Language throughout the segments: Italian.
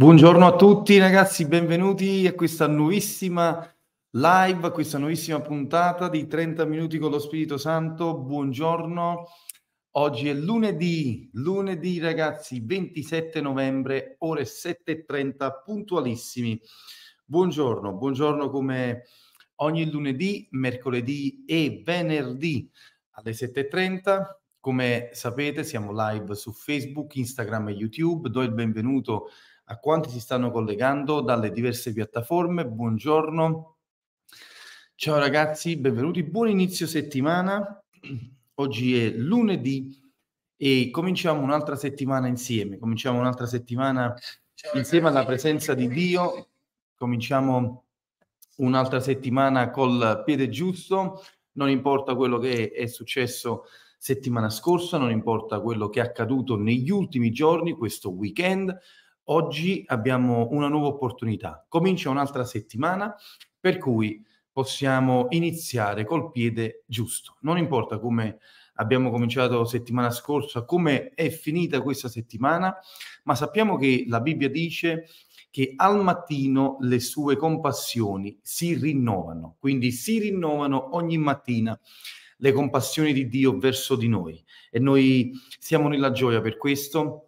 Buongiorno a tutti ragazzi, benvenuti a questa nuovissima live, a questa nuovissima puntata di 30 minuti con lo Spirito Santo. Buongiorno, oggi è lunedì, lunedì ragazzi, 27 novembre, ore 7.30, puntualissimi. Buongiorno, buongiorno come ogni lunedì, mercoledì e venerdì alle 7.30. Come sapete siamo live su Facebook, Instagram e YouTube. Do il benvenuto a a quanti si stanno collegando dalle diverse piattaforme. Buongiorno. Ciao ragazzi, benvenuti, buon inizio settimana. Oggi è lunedì e cominciamo un'altra settimana insieme, cominciamo un'altra settimana Ciao, insieme ragazzi. alla presenza di Dio, cominciamo un'altra settimana col piede giusto, non importa quello che è successo settimana scorsa, non importa quello che è accaduto negli ultimi giorni, questo weekend, Oggi abbiamo una nuova opportunità, comincia un'altra settimana per cui possiamo iniziare col piede giusto. Non importa come abbiamo cominciato settimana scorsa, come è finita questa settimana, ma sappiamo che la Bibbia dice che al mattino le sue compassioni si rinnovano, quindi si rinnovano ogni mattina le compassioni di Dio verso di noi e noi siamo nella gioia per questo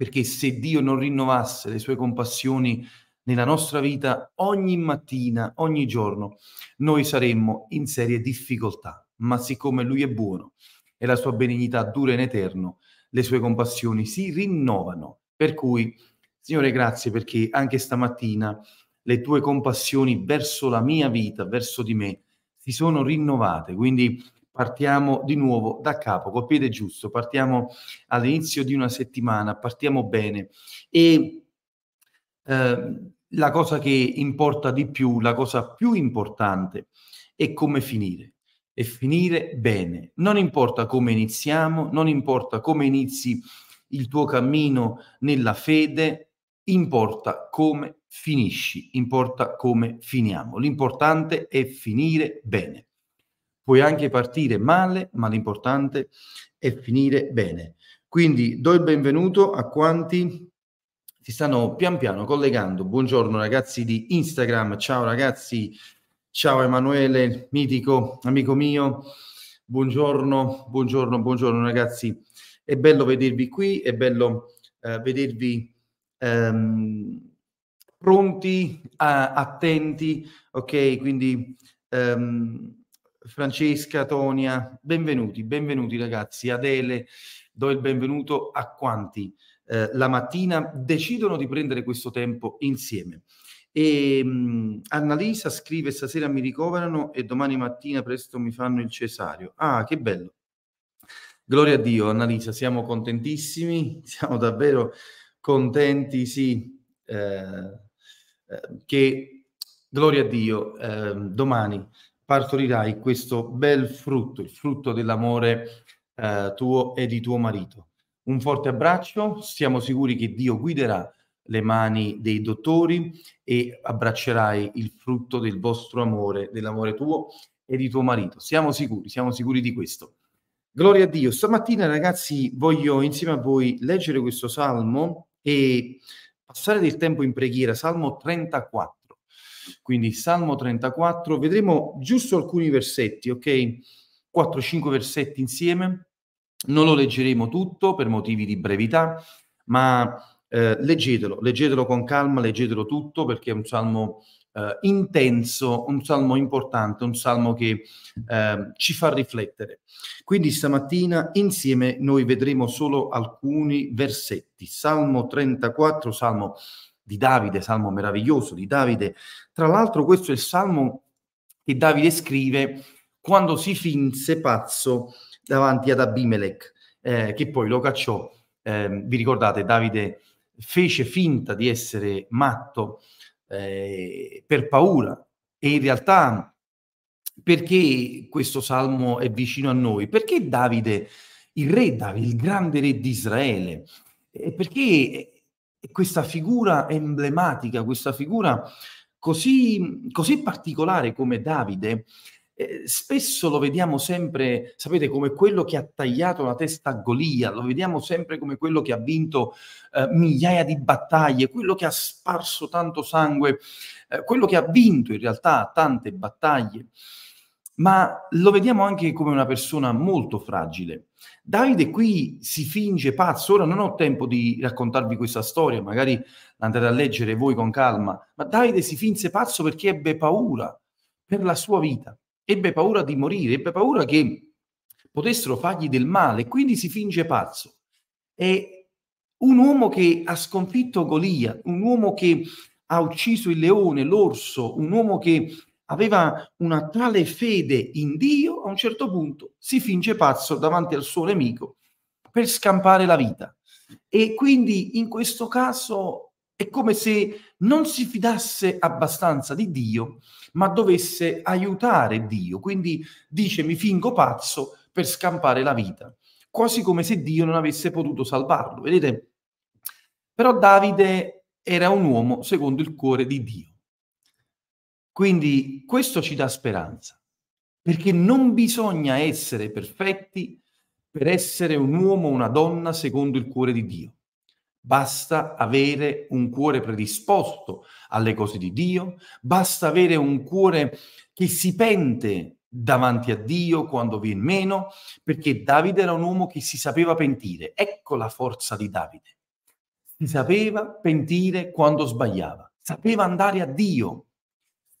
perché se Dio non rinnovasse le sue compassioni nella nostra vita ogni mattina, ogni giorno, noi saremmo in serie difficoltà. Ma siccome Lui è buono e la sua benignità dura in eterno, le sue compassioni si rinnovano. Per cui, Signore, grazie perché anche stamattina le tue compassioni verso la mia vita, verso di me, si sono rinnovate. Quindi partiamo di nuovo da capo, col piede giusto, partiamo all'inizio di una settimana, partiamo bene. E eh, la cosa che importa di più, la cosa più importante è come finire e finire bene. Non importa come iniziamo, non importa come inizi il tuo cammino nella fede, importa come finisci, importa come finiamo. L'importante è finire bene. Puoi anche partire male, ma l'importante è finire bene. Quindi do il benvenuto a quanti si stanno pian piano collegando. Buongiorno ragazzi di Instagram, ciao ragazzi, ciao Emanuele, mitico, amico mio. Buongiorno, buongiorno, buongiorno ragazzi. È bello vedervi qui, è bello eh, vedervi ehm, pronti, a, attenti, ok? Quindi ehm, Francesca, Tonia, benvenuti, benvenuti ragazzi. Adele, do il benvenuto a quanti eh, la mattina decidono di prendere questo tempo insieme. E ehm, mh, Annalisa scrive: Stasera mi ricoverano e domani mattina presto mi fanno il cesario. Ah, che bello! Gloria a Dio, Annalisa, siamo contentissimi, siamo davvero contenti, sì, eh, eh che gloria a Dio, eh, domani partorirai questo bel frutto, il frutto dell'amore eh, tuo e di tuo marito. Un forte abbraccio, siamo sicuri che Dio guiderà le mani dei dottori e abbraccerai il frutto del vostro amore, dell'amore tuo e di tuo marito. Siamo sicuri, siamo sicuri di questo. Gloria a Dio. Stamattina ragazzi voglio insieme a voi leggere questo salmo e passare del tempo in preghiera, Salmo 34. Quindi Salmo 34, vedremo giusto alcuni versetti, ok? 4-5 versetti insieme. Non lo leggeremo tutto per motivi di brevità, ma eh, leggetelo, leggetelo con calma, leggetelo tutto perché è un salmo eh, intenso, un salmo importante, un salmo che eh, ci fa riflettere. Quindi stamattina insieme noi vedremo solo alcuni versetti. Salmo 34, salmo 34 di Davide, salmo meraviglioso di Davide. Tra l'altro questo è il salmo che Davide scrive quando si finse pazzo davanti ad Abimelech, eh, che poi lo cacciò. Eh, vi ricordate, Davide fece finta di essere matto eh, per paura e in realtà perché questo salmo è vicino a noi? Perché Davide, il re Davide, il grande re di Israele, perché e questa figura emblematica, questa figura così, così particolare come Davide, eh, spesso lo vediamo sempre, sapete, come quello che ha tagliato la testa a Golia, lo vediamo sempre come quello che ha vinto eh, migliaia di battaglie, quello che ha sparso tanto sangue, eh, quello che ha vinto in realtà tante battaglie, ma lo vediamo anche come una persona molto fragile, Davide qui si finge pazzo, ora non ho tempo di raccontarvi questa storia, magari andate a leggere voi con calma, ma Davide si finse pazzo perché ebbe paura per la sua vita, ebbe paura di morire, ebbe paura che potessero fargli del male, quindi si finge pazzo. È un uomo che ha sconfitto Golia, un uomo che ha ucciso il leone, l'orso, un uomo che aveva una tale fede in Dio, a un certo punto si finge pazzo davanti al suo nemico per scampare la vita. E quindi in questo caso è come se non si fidasse abbastanza di Dio, ma dovesse aiutare Dio. Quindi dice mi fingo pazzo per scampare la vita, quasi come se Dio non avesse potuto salvarlo. Vedete? Però Davide era un uomo secondo il cuore di Dio quindi questo ci dà speranza, perché non bisogna essere perfetti per essere un uomo o una donna secondo il cuore di Dio. Basta avere un cuore predisposto alle cose di Dio, basta avere un cuore che si pente davanti a Dio quando viene meno, perché Davide era un uomo che si sapeva pentire. Ecco la forza di Davide. Si sapeva pentire quando sbagliava, sapeva andare a Dio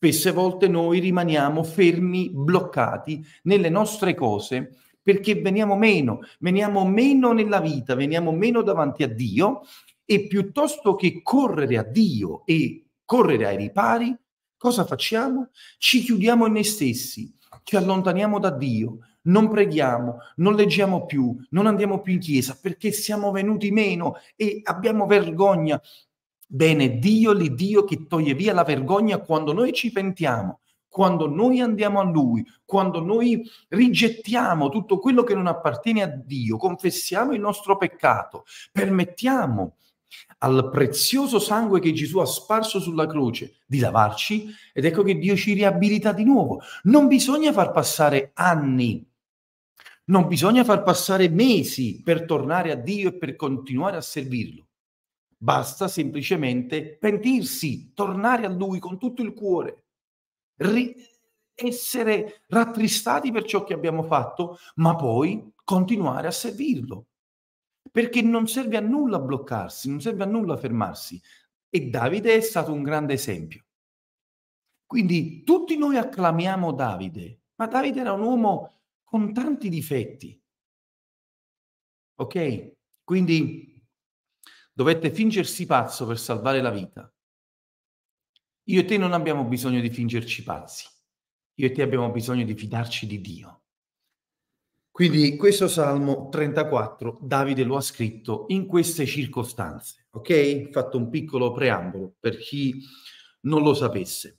Spesse volte noi rimaniamo fermi, bloccati nelle nostre cose perché veniamo meno, veniamo meno nella vita, veniamo meno davanti a Dio e piuttosto che correre a Dio e correre ai ripari, cosa facciamo? Ci chiudiamo in noi stessi, ci allontaniamo da Dio, non preghiamo, non leggiamo più, non andiamo più in chiesa perché siamo venuti meno e abbiamo vergogna Bene, Dio l'Iddio che toglie via la vergogna quando noi ci pentiamo, quando noi andiamo a Lui, quando noi rigettiamo tutto quello che non appartiene a Dio, confessiamo il nostro peccato, permettiamo al prezioso sangue che Gesù ha sparso sulla croce di lavarci ed ecco che Dio ci riabilita di nuovo. Non bisogna far passare anni, non bisogna far passare mesi per tornare a Dio e per continuare a servirlo. Basta semplicemente pentirsi, tornare a Lui con tutto il cuore, ri- essere rattristati per ciò che abbiamo fatto, ma poi continuare a servirlo. Perché non serve a nulla bloccarsi, non serve a nulla fermarsi. E Davide è stato un grande esempio. Quindi tutti noi acclamiamo Davide, ma Davide era un uomo con tanti difetti. Ok? Quindi dovette fingersi pazzo per salvare la vita. Io e te non abbiamo bisogno di fingerci pazzi, io e te abbiamo bisogno di fidarci di Dio. Quindi questo Salmo 34 Davide lo ha scritto in queste circostanze, ok? Fatto un piccolo preambolo per chi non lo sapesse.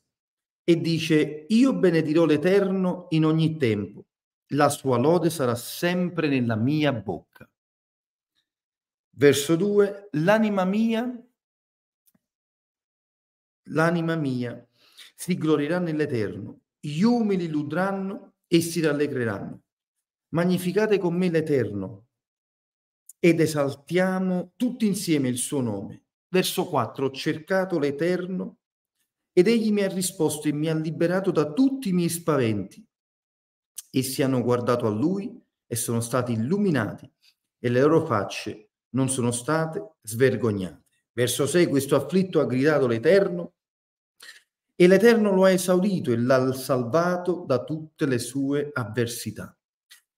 E dice, io benedirò l'Eterno in ogni tempo, la sua lode sarà sempre nella mia bocca. Verso 2, l'anima mia, l'anima mia si glorirà nell'Eterno, gli umili ludranno e si rallegreranno. Magnificate con me l'Eterno ed esaltiamo tutti insieme il suo nome. Verso 4, ho cercato l'Eterno ed egli mi ha risposto e mi ha liberato da tutti i miei spaventi. Essi hanno guardato a lui e sono stati illuminati e le loro facce non sono state svergognate. Verso 6 questo afflitto ha gridato l'Eterno e l'Eterno lo ha esaudito e l'ha salvato da tutte le sue avversità.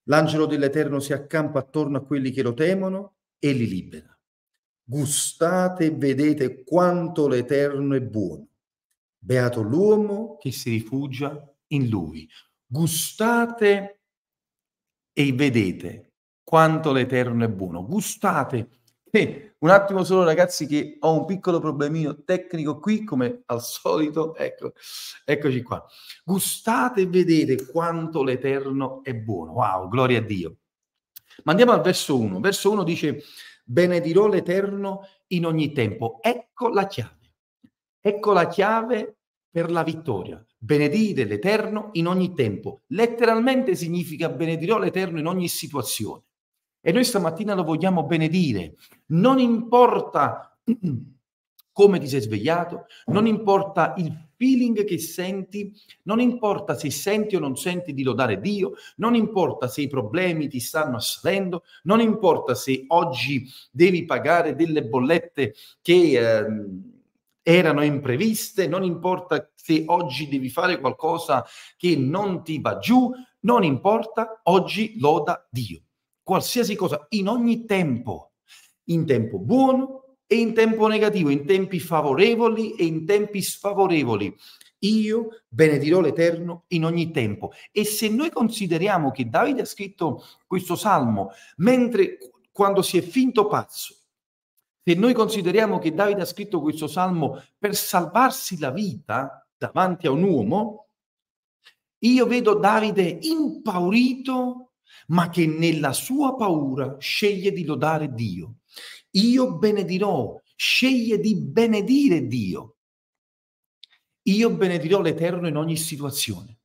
L'angelo dell'Eterno si accampa attorno a quelli che lo temono e li libera. Gustate e vedete quanto l'Eterno è buono. Beato l'uomo che si rifugia in lui. Gustate e vedete quanto l'Eterno è buono. Gustate. Eh, un attimo solo ragazzi che ho un piccolo problemino tecnico qui come al solito. Ecco, eccoci qua. Gustate e vedete quanto l'Eterno è buono. Wow, gloria a Dio. Ma andiamo al verso 1. Verso 1 dice, benedirò l'Eterno in ogni tempo. Ecco la chiave. Ecco la chiave per la vittoria. Benedire l'Eterno in ogni tempo. Letteralmente significa benedirò l'Eterno in ogni situazione. E noi stamattina lo vogliamo benedire. Non importa come ti sei svegliato, non importa il feeling che senti, non importa se senti o non senti di lodare Dio, non importa se i problemi ti stanno assalendo, non importa se oggi devi pagare delle bollette che eh, erano impreviste, non importa se oggi devi fare qualcosa che non ti va giù, non importa, oggi loda Dio qualsiasi cosa, in ogni tempo, in tempo buono e in tempo negativo, in tempi favorevoli e in tempi sfavorevoli. Io benedirò l'Eterno in ogni tempo. E se noi consideriamo che Davide ha scritto questo salmo mentre quando si è finto pazzo, se noi consideriamo che Davide ha scritto questo salmo per salvarsi la vita davanti a un uomo, io vedo Davide impaurito ma che nella sua paura sceglie di lodare Dio. Io benedirò, sceglie di benedire Dio. Io benedirò l'Eterno in ogni situazione.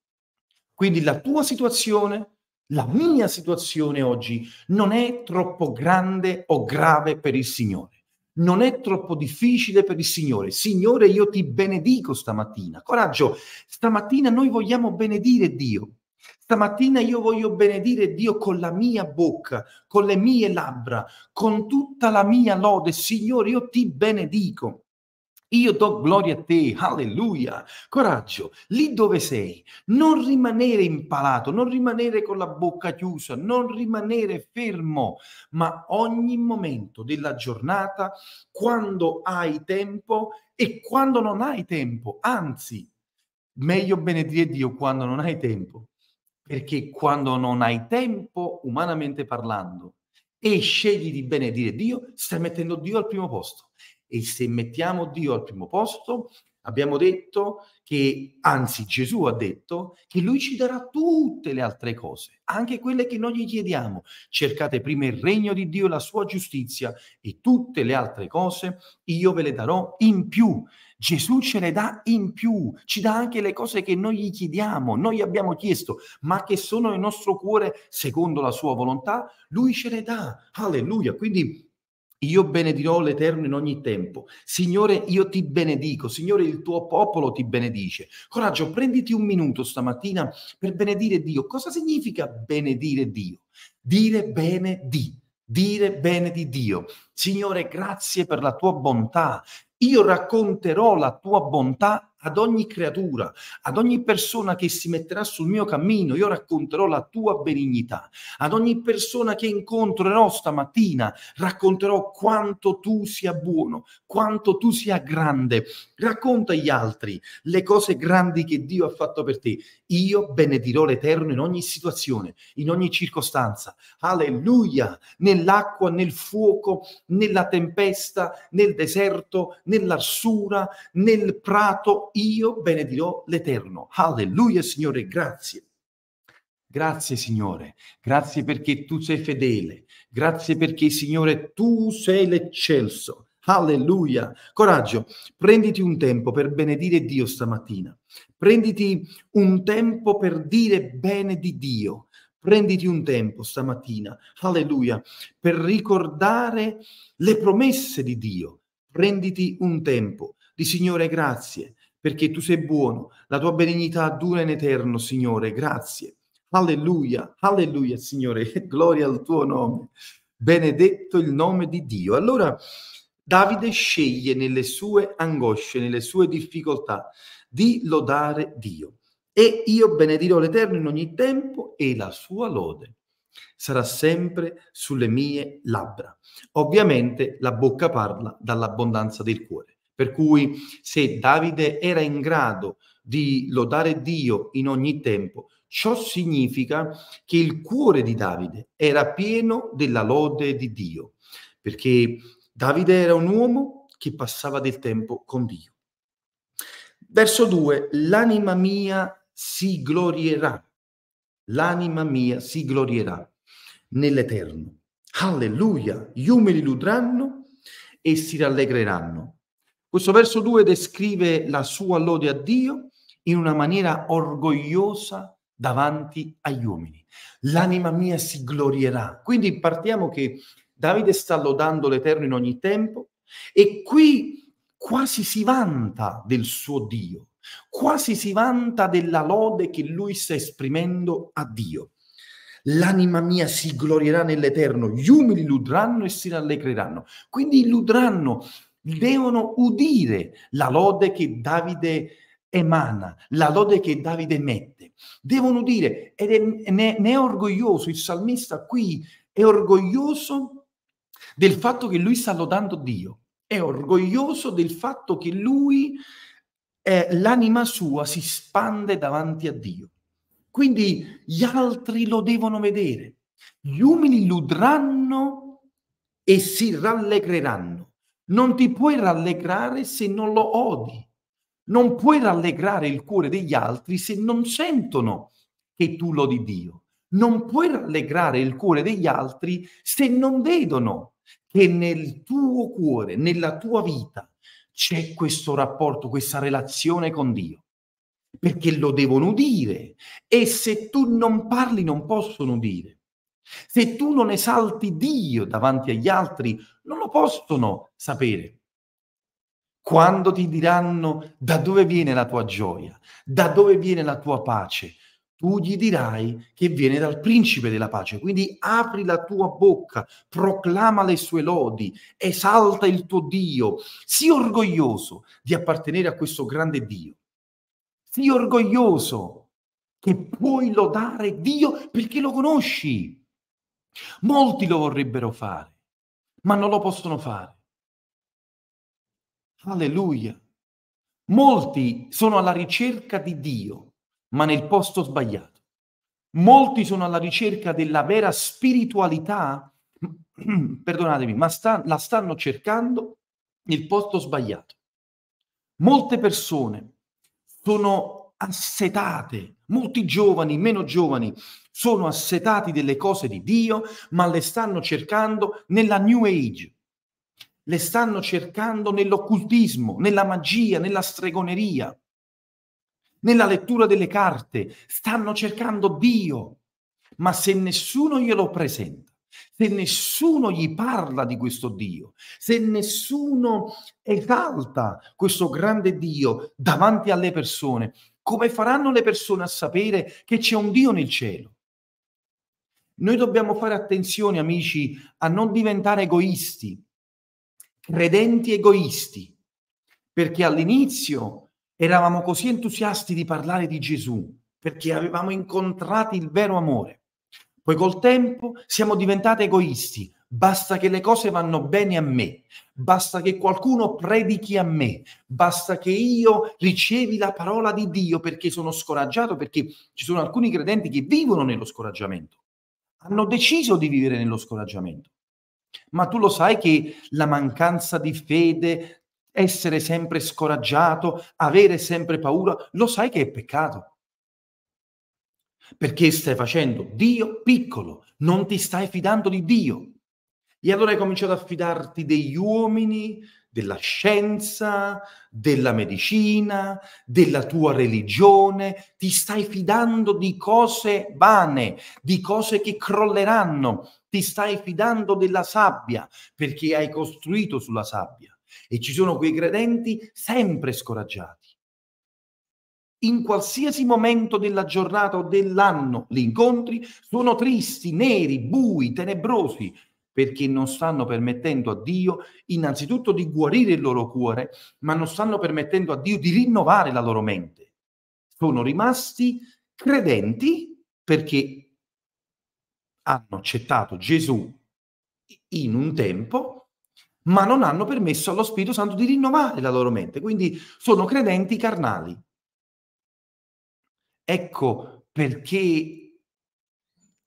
Quindi la tua situazione, la mia situazione oggi non è troppo grande o grave per il Signore. Non è troppo difficile per il Signore. Signore, io ti benedico stamattina. Coraggio, stamattina noi vogliamo benedire Dio Stamattina io voglio benedire Dio con la mia bocca, con le mie labbra, con tutta la mia lode. Signore, io ti benedico. Io do gloria a te, alleluia. Coraggio, lì dove sei, non rimanere impalato, non rimanere con la bocca chiusa, non rimanere fermo, ma ogni momento della giornata, quando hai tempo e quando non hai tempo, anzi, meglio benedire Dio quando non hai tempo perché quando non hai tempo, umanamente parlando, e scegli di benedire Dio, stai mettendo Dio al primo posto. E se mettiamo Dio al primo posto, abbiamo detto che, anzi Gesù ha detto, che lui ci darà tutte le altre cose, anche quelle che noi gli chiediamo. Cercate prima il regno di Dio e la sua giustizia e tutte le altre cose io ve le darò in più. Gesù ce le dà in più, ci dà anche le cose che noi gli chiediamo, noi gli abbiamo chiesto, ma che sono il nostro cuore secondo la sua volontà, lui ce le dà. Alleluia. Quindi io benedirò l'Eterno in ogni tempo. Signore, io ti benedico. Signore, il tuo popolo ti benedice. Coraggio, prenditi un minuto stamattina per benedire Dio. Cosa significa benedire Dio? Dire bene di dire bene di Dio. Signore, grazie per la tua bontà, io racconterò la tua bontà ad ogni creatura, ad ogni persona che si metterà sul mio cammino, io racconterò la tua benignità, ad ogni persona che incontrerò stamattina, racconterò quanto tu sia buono, quanto tu sia grande. Racconta agli altri le cose grandi che Dio ha fatto per te. Io benedirò l'Eterno in ogni situazione, in ogni circostanza. Alleluia! Nell'acqua, nel fuoco, nella tempesta, nel deserto, nell'arsura, nel prato, io benedirò l'Eterno. Alleluia, Signore, grazie. Grazie Signore, grazie perché tu sei fedele, grazie perché Signore tu sei l'eccelso. Alleluia. Coraggio, prenditi un tempo per benedire Dio stamattina. Prenditi un tempo per dire bene di Dio. Prenditi un tempo stamattina, alleluia, per ricordare le promesse di Dio. Prenditi un tempo di Signore grazie perché tu sei buono, la tua benignità dura in eterno, Signore, grazie. Alleluia, alleluia, Signore, gloria al tuo nome. Benedetto il nome di Dio. Allora Davide sceglie nelle sue angosce, nelle sue difficoltà, di lodare Dio. E io benedirò l'Eterno in ogni tempo e la sua lode sarà sempre sulle mie labbra. Ovviamente la bocca parla dall'abbondanza del cuore. Per cui se Davide era in grado di lodare Dio in ogni tempo, ciò significa che il cuore di Davide era pieno della lode di Dio, perché Davide era un uomo che passava del tempo con Dio. Verso 2, l'anima mia si glorierà, l'anima mia si glorierà nell'Eterno. Alleluia, gli umili ludranno e si rallegreranno questo verso 2 descrive la sua lode a Dio in una maniera orgogliosa davanti agli uomini. L'anima mia si glorierà. Quindi partiamo che Davide sta lodando l'Eterno in ogni tempo e qui quasi si vanta del suo Dio, quasi si vanta della lode che lui sta esprimendo a Dio. L'anima mia si glorierà nell'Eterno, gli umili ludranno e si rallegreranno. Quindi ludranno, devono udire la lode che Davide emana, la lode che Davide mette. Devono udire, ed è, ne, ne è orgoglioso, il salmista qui è orgoglioso del fatto che lui sta lodando Dio, è orgoglioso del fatto che lui, eh, l'anima sua, si spande davanti a Dio. Quindi gli altri lo devono vedere, gli umili ludranno e si rallegreranno. Non ti puoi rallegrare se non lo odi. Non puoi rallegrare il cuore degli altri se non sentono che tu lodi Dio. Non puoi rallegrare il cuore degli altri se non vedono che nel tuo cuore, nella tua vita, c'è questo rapporto, questa relazione con Dio. Perché lo devono udire. E se tu non parli non possono udire. Se tu non esalti Dio davanti agli altri, non lo possono sapere. Quando ti diranno da dove viene la tua gioia, da dove viene la tua pace, tu gli dirai che viene dal principe della pace. Quindi apri la tua bocca, proclama le sue lodi, esalta il tuo Dio, sii orgoglioso di appartenere a questo grande Dio. Sii orgoglioso che puoi lodare Dio perché lo conosci. Molti lo vorrebbero fare, ma non lo possono fare. Alleluia. Molti sono alla ricerca di Dio, ma nel posto sbagliato. Molti sono alla ricerca della vera spiritualità, perdonatemi, ma sta, la stanno cercando nel posto sbagliato. Molte persone sono assetate, molti giovani, meno giovani, sono assetati delle cose di Dio, ma le stanno cercando nella New Age, le stanno cercando nell'occultismo, nella magia, nella stregoneria, nella lettura delle carte, stanno cercando Dio, ma se nessuno glielo presenta, se nessuno gli parla di questo Dio, se nessuno esalta questo grande Dio davanti alle persone, come faranno le persone a sapere che c'è un Dio nel cielo? Noi dobbiamo fare attenzione, amici, a non diventare egoisti, credenti egoisti, perché all'inizio eravamo così entusiasti di parlare di Gesù, perché avevamo incontrato il vero amore. Poi col tempo siamo diventati egoisti, basta che le cose vanno bene a me, basta che qualcuno predichi a me, basta che io ricevi la parola di Dio perché sono scoraggiato, perché ci sono alcuni credenti che vivono nello scoraggiamento hanno deciso di vivere nello scoraggiamento. Ma tu lo sai che la mancanza di fede, essere sempre scoraggiato, avere sempre paura, lo sai che è peccato. Perché stai facendo Dio piccolo, non ti stai fidando di Dio. E allora hai cominciato a fidarti degli uomini, della scienza, della medicina, della tua religione, ti stai fidando di cose vane, di cose che crolleranno, ti stai fidando della sabbia perché hai costruito sulla sabbia e ci sono quei credenti sempre scoraggiati. In qualsiasi momento della giornata o dell'anno li incontri, sono tristi, neri, bui, tenebrosi, perché non stanno permettendo a Dio innanzitutto di guarire il loro cuore, ma non stanno permettendo a Dio di rinnovare la loro mente. Sono rimasti credenti perché hanno accettato Gesù in un tempo, ma non hanno permesso allo Spirito Santo di rinnovare la loro mente. Quindi sono credenti carnali. Ecco perché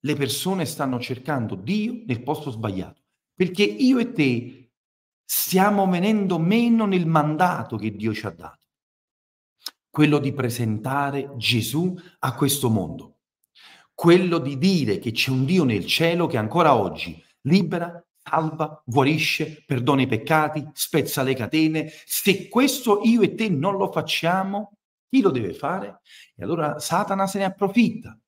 le persone stanno cercando Dio nel posto sbagliato, perché io e te stiamo venendo meno nel mandato che Dio ci ha dato, quello di presentare Gesù a questo mondo, quello di dire che c'è un Dio nel cielo che ancora oggi libera, salva, guarisce, perdona i peccati, spezza le catene. Se questo io e te non lo facciamo, chi lo deve fare? E allora Satana se ne approfitta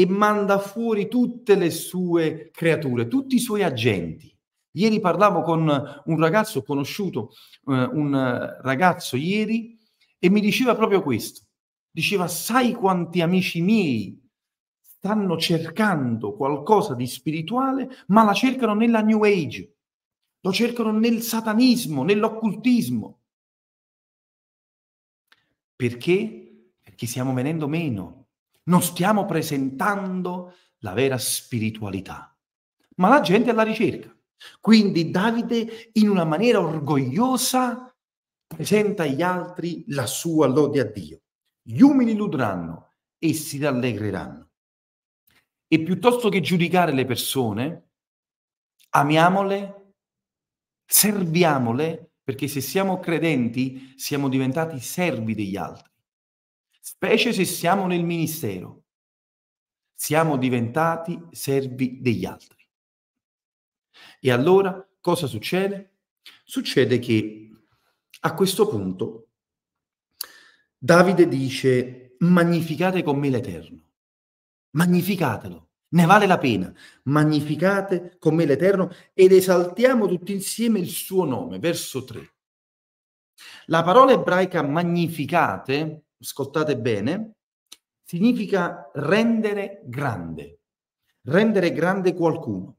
e manda fuori tutte le sue creature, tutti i suoi agenti. Ieri parlavo con un ragazzo, ho conosciuto eh, un ragazzo ieri e mi diceva proprio questo. Diceva, sai quanti amici miei stanno cercando qualcosa di spirituale, ma la cercano nella New Age, lo cercano nel satanismo, nell'occultismo. Perché? Perché stiamo venendo meno non stiamo presentando la vera spiritualità, ma la gente è alla ricerca. Quindi Davide in una maniera orgogliosa presenta agli altri la sua lode a Dio. Gli umili ludranno e si rallegreranno. E piuttosto che giudicare le persone, amiamole, serviamole, perché se siamo credenti siamo diventati servi degli altri specie se siamo nel ministero. Siamo diventati servi degli altri. E allora cosa succede? Succede che a questo punto Davide dice magnificate con me l'Eterno, magnificatelo, ne vale la pena, magnificate con me l'Eterno ed esaltiamo tutti insieme il suo nome, verso 3. La parola ebraica magnificate ascoltate bene, significa rendere grande, rendere grande qualcuno.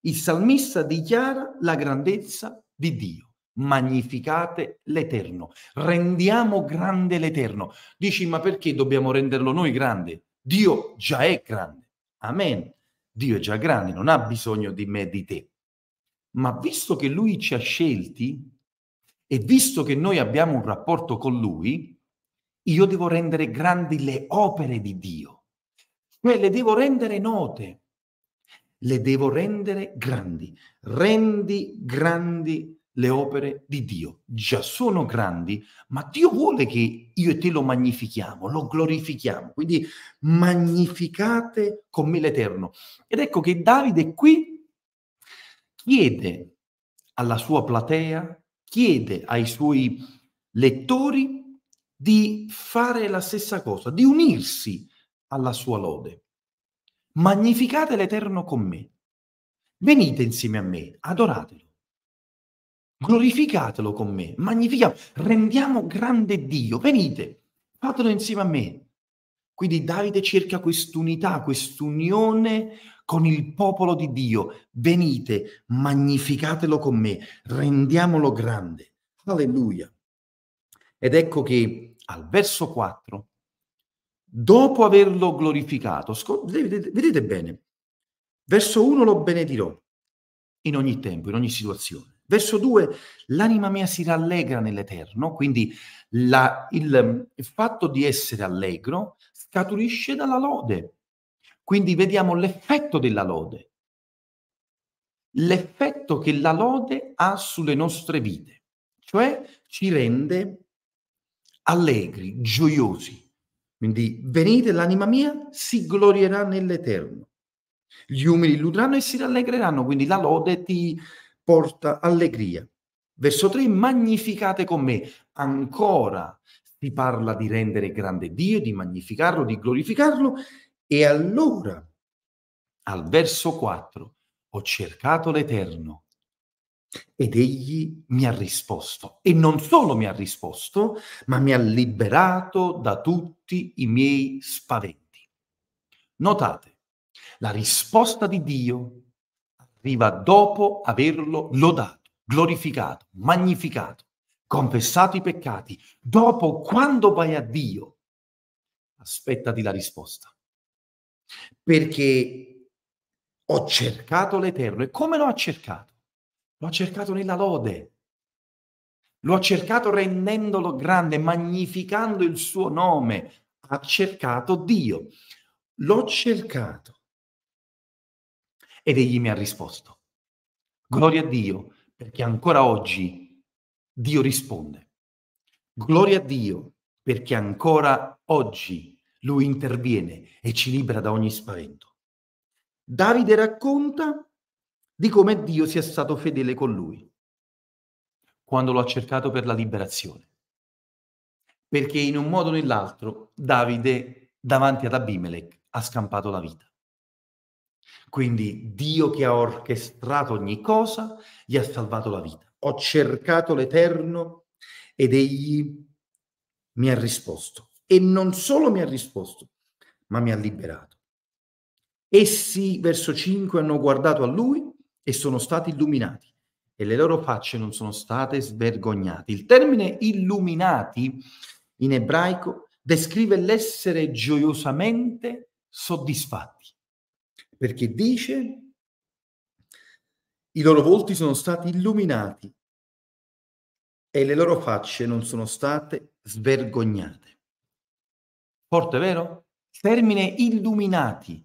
Il salmista dichiara la grandezza di Dio. Magnificate l'Eterno, rendiamo grande l'Eterno. Dici, ma perché dobbiamo renderlo noi grande? Dio già è grande. Amen. Dio è già grande, non ha bisogno di me di te. Ma visto che Lui ci ha scelti e visto che noi abbiamo un rapporto con Lui, io devo rendere grandi le opere di Dio, cioè le devo rendere note, le devo rendere grandi. Rendi grandi le opere di Dio, già sono grandi, ma Dio vuole che io e te lo magnifichiamo, lo glorifichiamo, quindi magnificate con me l'Eterno. Ed ecco che Davide qui chiede alla sua platea, chiede ai suoi lettori di fare la stessa cosa, di unirsi alla sua lode. Magnificate l'Eterno con me. Venite insieme a me, adoratelo. Glorificatelo con me, magnifichiamo, rendiamo grande Dio. Venite, fatelo insieme a me. Quindi Davide cerca quest'unità, quest'unione con il popolo di Dio. Venite, magnificatelo con me, rendiamolo grande. Alleluia. Ed ecco che al verso 4, dopo averlo glorificato, vedete, bene, verso 1 lo benedirò in ogni tempo, in ogni situazione. Verso 2, l'anima mia si rallegra nell'Eterno, quindi la, il, il fatto di essere allegro scaturisce dalla lode. Quindi vediamo l'effetto della lode, l'effetto che la lode ha sulle nostre vite, cioè ci rende allegri, gioiosi. Quindi venite, l'anima mia si glorierà nell'Eterno. Gli umili illudranno e si rallegreranno, quindi la lode ti porta allegria. Verso 3, magnificate con me. Ancora si parla di rendere grande Dio, di magnificarlo, di glorificarlo. E allora, al verso 4, ho cercato l'Eterno ed egli mi ha risposto. E non solo mi ha risposto, ma mi ha liberato da tutti i miei spaventi. Notate, la risposta di Dio arriva dopo averlo lodato, glorificato, magnificato, confessato i peccati. Dopo, quando vai a Dio, aspettati la risposta. Perché ho cercato l'Eterno. E come lo ha cercato? Lo ha cercato nella lode. Lo ha cercato rendendolo grande, magnificando il suo nome. Ha cercato Dio. L'ho cercato. Ed egli mi ha risposto. Gloria a Dio, perché ancora oggi Dio risponde. Gloria a Dio, perché ancora oggi Lui interviene e ci libera da ogni spavento. Davide racconta di come Dio sia stato fedele con lui quando lo ha cercato per la liberazione. Perché in un modo o nell'altro Davide davanti ad Abimelech ha scampato la vita. Quindi Dio che ha orchestrato ogni cosa gli ha salvato la vita. Ho cercato l'Eterno ed egli mi ha risposto. E non solo mi ha risposto, ma mi ha liberato. Essi, verso 5, hanno guardato a lui e sono stati illuminati e le loro facce non sono state svergognate. Il termine illuminati in ebraico descrive l'essere gioiosamente soddisfatti, perché dice i loro volti sono stati illuminati e le loro facce non sono state svergognate. Forte, vero? termine illuminati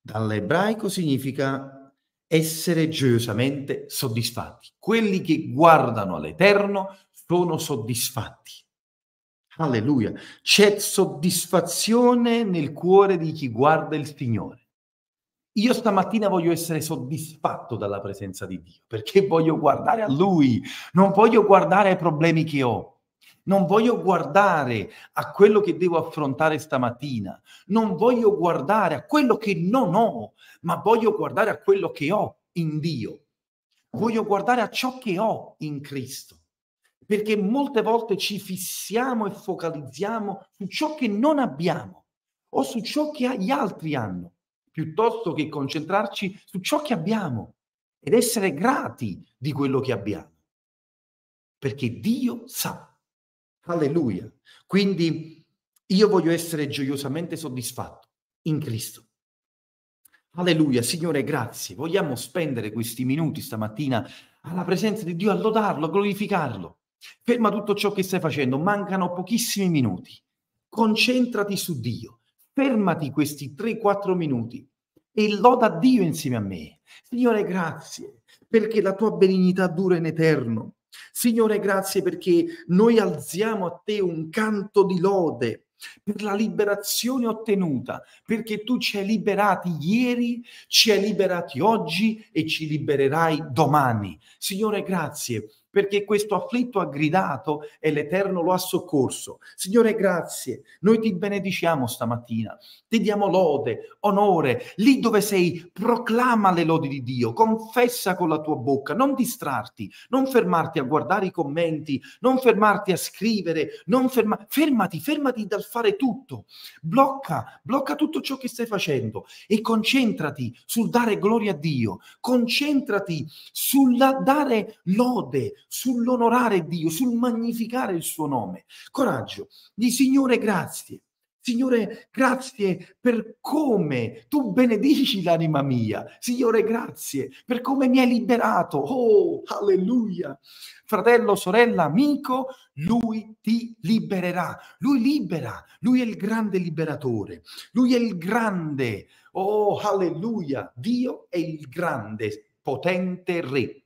dall'ebraico significa essere gioiosamente soddisfatti. Quelli che guardano all'Eterno sono soddisfatti. Alleluia. C'è soddisfazione nel cuore di chi guarda il Signore. Io stamattina voglio essere soddisfatto dalla presenza di Dio, perché voglio guardare a Lui, non voglio guardare ai problemi che ho, non voglio guardare a quello che devo affrontare stamattina, non voglio guardare a quello che non ho, ma voglio guardare a quello che ho in Dio. Voglio guardare a ciò che ho in Cristo, perché molte volte ci fissiamo e focalizziamo su ciò che non abbiamo o su ciò che gli altri hanno, piuttosto che concentrarci su ciò che abbiamo ed essere grati di quello che abbiamo. Perché Dio sa Alleluia. Quindi io voglio essere gioiosamente soddisfatto in Cristo. Alleluia, Signore, grazie. Vogliamo spendere questi minuti stamattina alla presenza di Dio, a lodarlo, a glorificarlo. Ferma tutto ciò che stai facendo, mancano pochissimi minuti. Concentrati su Dio, fermati questi 3-4 minuti e loda Dio insieme a me. Signore, grazie, perché la tua benignità dura in eterno. Signore, grazie perché noi alziamo a te un canto di lode per la liberazione ottenuta, perché tu ci hai liberati ieri, ci hai liberati oggi e ci libererai domani. Signore, grazie perché questo afflitto ha gridato e l'Eterno lo ha soccorso. Signore, grazie, noi ti benediciamo stamattina, ti diamo lode, onore, lì dove sei proclama le lodi di Dio, confessa con la tua bocca, non distrarti, non fermarti a guardare i commenti, non fermarti a scrivere, non ferma- fermati, fermati dal fare tutto, blocca, blocca tutto ciò che stai facendo e concentrati sul dare gloria a Dio, concentrati sulla dare lode, sull'onorare Dio, sul magnificare il suo nome. Coraggio, di Signore grazie. Signore, grazie per come tu benedici l'anima mia. Signore, grazie per come mi hai liberato. Oh, alleluia. Fratello, sorella, amico, lui ti libererà. Lui libera. Lui è il grande liberatore. Lui è il grande. Oh, alleluia. Dio è il grande, potente re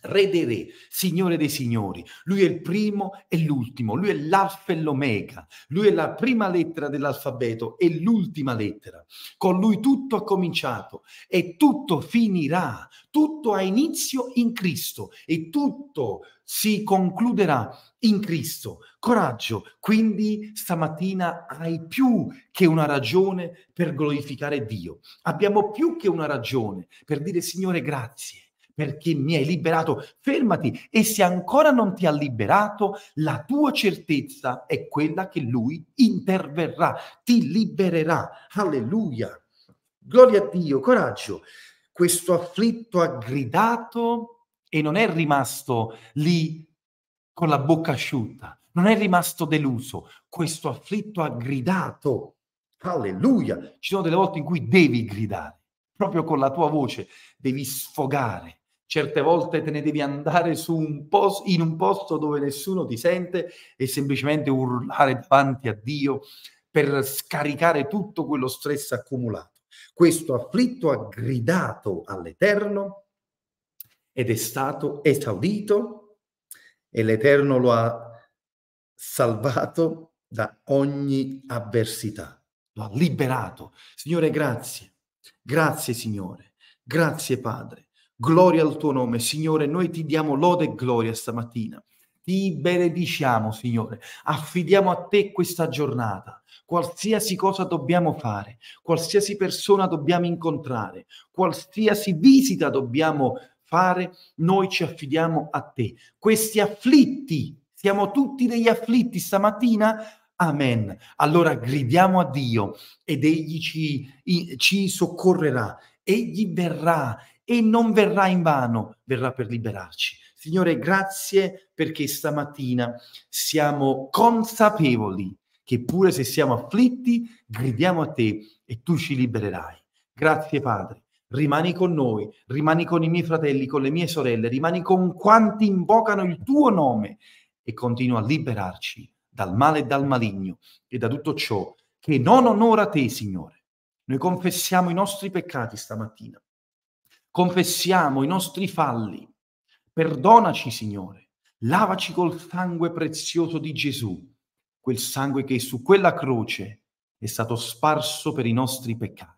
Re dei re, Signore dei signori, lui è il primo e l'ultimo, lui è l'alfa e l'omega, lui è la prima lettera dell'alfabeto e l'ultima lettera. Con lui tutto ha cominciato e tutto finirà, tutto ha inizio in Cristo e tutto si concluderà in Cristo. Coraggio, quindi stamattina hai più che una ragione per glorificare Dio. Abbiamo più che una ragione per dire Signore grazie perché mi hai liberato. Fermati e se ancora non ti ha liberato, la tua certezza è quella che lui interverrà, ti libererà. Alleluia. Gloria a Dio, coraggio. Questo afflitto ha gridato e non è rimasto lì con la bocca asciutta, non è rimasto deluso. Questo afflitto ha gridato. Alleluia. Ci sono delle volte in cui devi gridare proprio con la tua voce devi sfogare certe volte te ne devi andare un posto, in un posto dove nessuno ti sente e semplicemente urlare davanti a Dio per scaricare tutto quello stress accumulato. Questo afflitto ha gridato all'Eterno ed è stato esaudito e l'Eterno lo ha salvato da ogni avversità, lo ha liberato. Signore, grazie, grazie Signore, grazie Padre Gloria al tuo nome, Signore, noi ti diamo lode e gloria stamattina. Ti benediciamo, Signore. Affidiamo a te questa giornata. Qualsiasi cosa dobbiamo fare, qualsiasi persona dobbiamo incontrare, qualsiasi visita dobbiamo fare, noi ci affidiamo a te. Questi afflitti, siamo tutti degli afflitti stamattina, Amen. Allora gridiamo a Dio ed Egli ci, ci, soccorrerà, Egli verrà e non verrà in vano, verrà per liberarci. Signore, grazie perché stamattina siamo consapevoli che pure se siamo afflitti, gridiamo a te e tu ci libererai. Grazie Padre. Rimani con noi, rimani con i miei fratelli, con le mie sorelle, rimani con quanti invocano il tuo nome e continua a liberarci dal male e dal maligno e da tutto ciò che non onora te, Signore. Noi confessiamo i nostri peccati stamattina confessiamo i nostri falli. Perdonaci, Signore, lavaci col sangue prezioso di Gesù, quel sangue che su quella croce è stato sparso per i nostri peccati.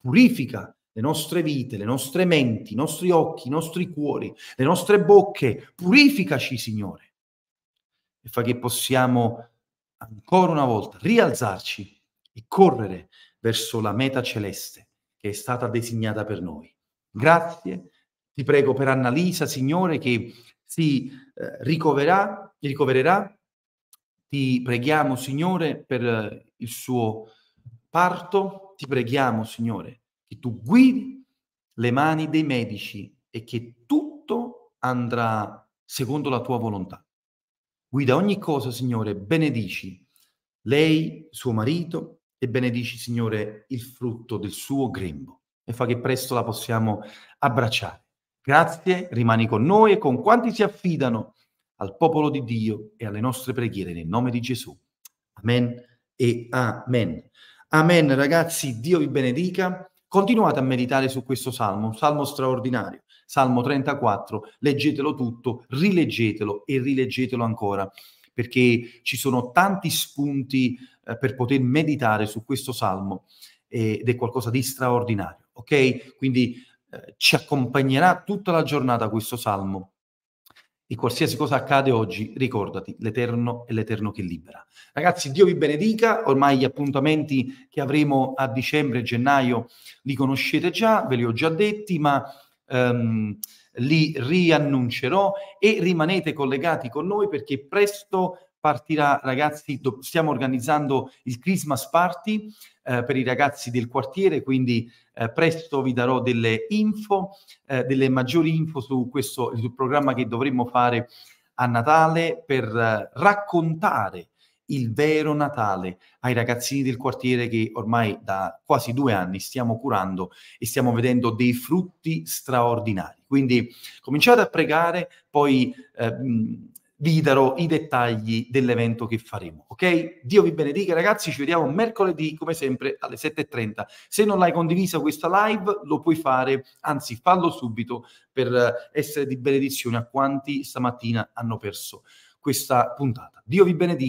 Purifica le nostre vite, le nostre menti, i nostri occhi, i nostri cuori, le nostre bocche. Purificaci, Signore, e fa che possiamo ancora una volta rialzarci e correre verso la meta celeste che è stata designata per noi. Grazie, ti prego per Annalisa, Signore, che si eh, ricoverà, ricovererà. Ti preghiamo, Signore, per eh, il suo parto. Ti preghiamo, Signore, che tu guidi le mani dei medici e che tutto andrà secondo la tua volontà. Guida ogni cosa, Signore, benedici lei, suo marito, e benedici, Signore, il frutto del suo grembo e fa che presto la possiamo abbracciare. Grazie, rimani con noi e con quanti si affidano al popolo di Dio e alle nostre preghiere nel nome di Gesù. Amen e amen. Amen ragazzi, Dio vi benedica. Continuate a meditare su questo salmo, un salmo straordinario, salmo 34, leggetelo tutto, rileggetelo e rileggetelo ancora, perché ci sono tanti spunti eh, per poter meditare su questo salmo eh, ed è qualcosa di straordinario ok? Quindi eh, ci accompagnerà tutta la giornata questo salmo. E qualsiasi cosa accade oggi, ricordati, l'Eterno è l'Eterno che libera. Ragazzi, Dio vi benedica, ormai gli appuntamenti che avremo a dicembre e gennaio li conoscete già, ve li ho già detti, ma ehm, li riannuncerò e rimanete collegati con noi perché presto partirà, ragazzi, do- stiamo organizzando il Christmas Party eh, per i ragazzi del quartiere, quindi eh, presto vi darò delle info, eh, delle maggiori info su questo sul programma che dovremmo fare a Natale per eh, raccontare il vero Natale ai ragazzini del quartiere che ormai da quasi due anni stiamo curando e stiamo vedendo dei frutti straordinari. Quindi cominciate a pregare, poi eh, vi darò i dettagli dell'evento che faremo, ok? Dio vi benedica ragazzi, ci vediamo mercoledì come sempre alle 7.30. Se non l'hai condivisa questa live lo puoi fare, anzi fallo subito per eh, essere di benedizione a quanti stamattina hanno perso questa puntata. Dio vi benedica.